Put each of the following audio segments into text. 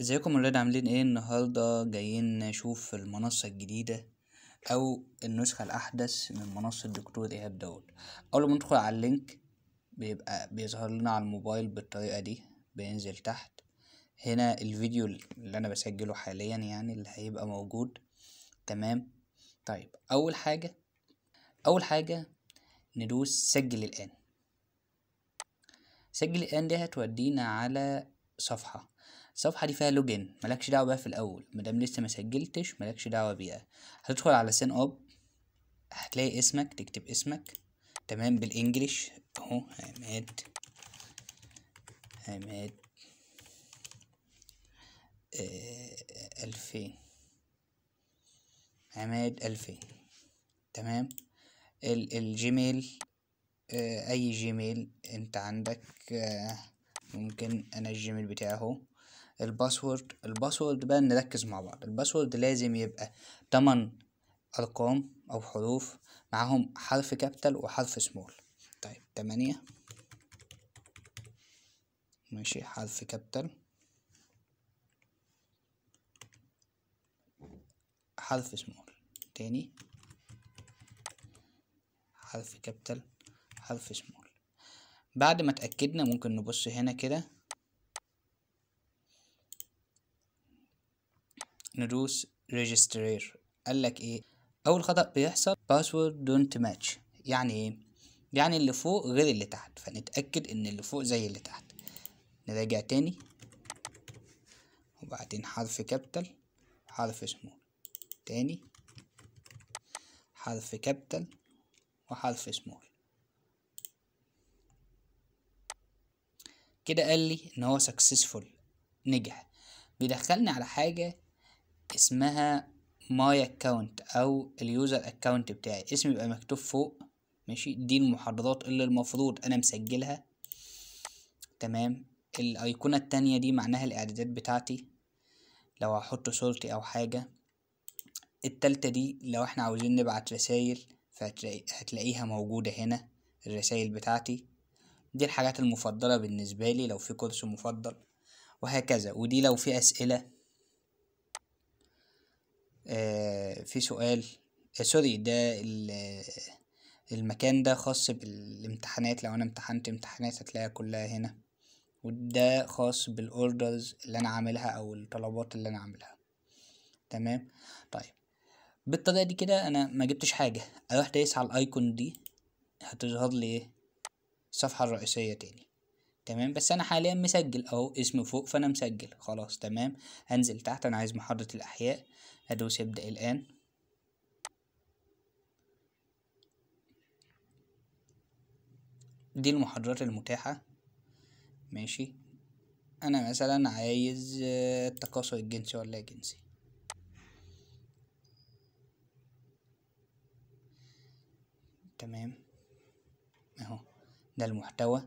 ازيكم ولاد عاملين ايه النهاردة جايين نشوف المنصة الجديدة او النسخة الاحدث من منصة دكتور ايهاب داود اول ما ندخل على اللينك بيبقى بيظهر لنا على الموبايل بالطريقة دي بينزل تحت هنا الفيديو اللي انا بسجله حاليا يعني اللي هيبقى موجود تمام طيب اول حاجة اول حاجة ندوس سجل الان سجل الان دي هتودينا على صفحة الصفحه دي فيها لوجين مالكش دعوه بيها في الاول دام لسه ما سجلتش مالكش دعوه بيها هتدخل على سين اب هتلاقي اسمك تكتب اسمك تمام بالانجليش اهو عماد عماد آه، ألفين عماد ألفين تمام الجيميل آه، أي جيميل أنت عندك آه، ممكن أنا الجيميل بتاعه الباسورد الباسورد بقى نركز مع بعض الباسورد لازم يبقى تمن أرقام أو حروف معاهم حرف كابيتال وحرف سمول طيب تمانية ماشي حرف كابيتال حرف سمول تاني حرف كابيتال حرف سمول بعد ما اتأكدنا ممكن نبص هنا كده ندوس ريجسترير قال لك ايه اول خطا بيحصل باسورد دونت ماتش يعني ايه يعني اللي فوق غير اللي تحت فنتاكد ان اللي فوق زي اللي تحت نراجع تاني وبعدين حرف كابيتال حرف سمول تاني حرف كابيتال وحرف سمول كده قال لي ان هو سكسسفول نجح بيدخلني على حاجه اسمها ماي اكونت او اليوزر اكونت بتاعي اسمي يبقى مكتوب فوق ماشي دي المحرضات اللي المفروض انا مسجلها تمام الايقونة التانية دي معناها الاعدادات بتاعتي لو هحط صورتي او حاجة التالتة دي لو احنا عاوزين نبعت رسايل فهتلاقيها موجودة هنا الرسايل بتاعتي دي الحاجات المفضلة بالنسبة لي لو في كورس مفضل وهكذا ودي لو في أسئلة آه، في سؤال آه، سوري ده المكان ده خاص بالامتحانات لو انا امتحنت امتحانات هتلاقيها كلها هنا وده خاص بالاوردرز اللي انا عاملها او الطلبات اللي انا عاملها تمام طيب بالطريقه دي كده انا ما جبتش حاجه اروح دايس على الايكون دي هتظهر لي ايه الصفحه الرئيسيه تاني تمام بس انا حاليا مسجل اهو اسم فوق فانا مسجل خلاص تمام هنزل تحت انا عايز محاضرة الاحياء هدوس ابدأ الان دي المحاضرات المتاحة ماشي انا مثلا عايز آه، التكاثر الجنسي ولا جنسي تمام اهو ده المحتوى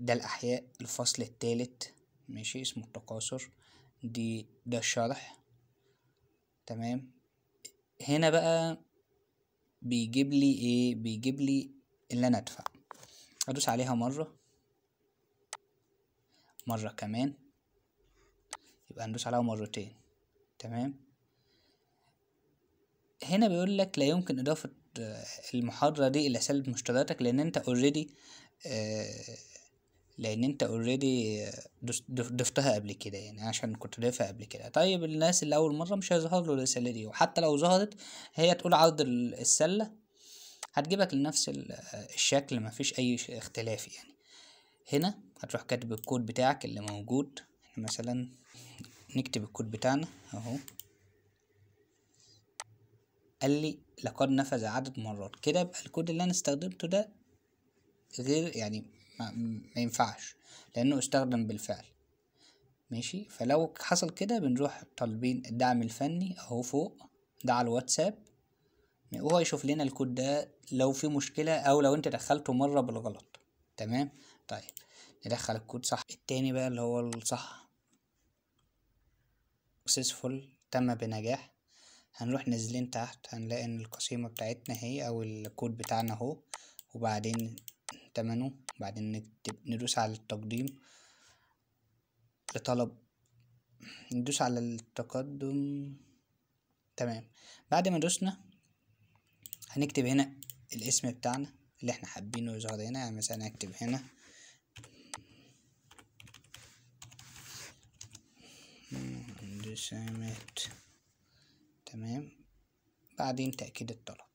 ده الأحياء الفصل الثالث ماشي اسمه التكاثر دي ده الشرح تمام هنا بقى بيجيب لي ايه بيجيب لي اللي انا ادفع ادوس عليها مرة مرة كمان يبقى هندوس عليها مرتين تمام هنا بيقول لك لا يمكن اضافة المحاضرة دي الى سلب مشترياتك لان انت اوريدي آه، لان انت اوريدي ضفتها قبل كده يعني عشان كنت ضيفها قبل كده طيب الناس اللي اول مره مش هيظهر له الرساله دي وحتى لو ظهرت هي تقول عرض السله هتجيبك لنفس الشكل مفيش اي اختلاف يعني هنا هتروح كاتب الكود بتاعك اللي موجود مثلا نكتب الكود بتاعنا اهو قال لي لقد نفذ عدد مرات كده يبقى الكود اللي انا استخدمته ده غير يعني ما, ينفعش لأنه استخدم بالفعل ماشي فلو حصل كده بنروح طالبين الدعم الفني أهو فوق ده على الواتساب وهو يشوف لنا الكود ده لو في مشكلة أو لو أنت دخلته مرة بالغلط تمام طيب ندخل الكود صح التاني بقى اللي هو الصح successful تم بنجاح هنروح نازلين تحت هنلاقي ان القسيمة بتاعتنا هي او الكود بتاعنا اهو وبعدين تمنه بعدين ندوس على التقديم لطلب ندوس على التقدم تمام بعد ما دوسنا هنكتب هنا الاسم بتاعنا اللي احنا حابينه يظهر هنا يعني مثلا اكتب هنا اندسامات تمام بعدين تأكيد الطلب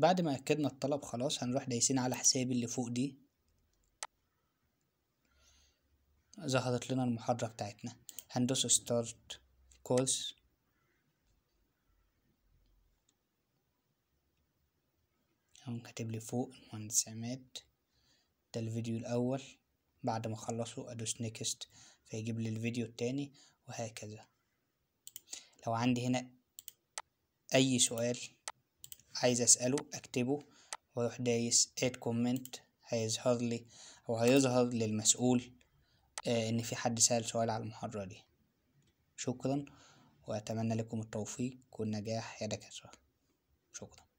بعد ما أكدنا الطلب خلاص هنروح دايسين على حساب اللي فوق دي ظهرت لنا المحاضرة بتاعتنا هندوس start calls هقوم كاتب لي فوق المهندس عماد ده الفيديو الأول بعد ما أخلصه أدوس next فيجيب لي الفيديو التاني وهكذا لو عندي هنا أي سؤال عايز اسأله اكتبه واروح دايس اد كومنت هيظهر لي او هيظهر للمسؤول آه، ان في حد سأل سؤال على المحاضرة دي شكرا واتمنى لكم التوفيق والنجاح يا دكاترة شكرا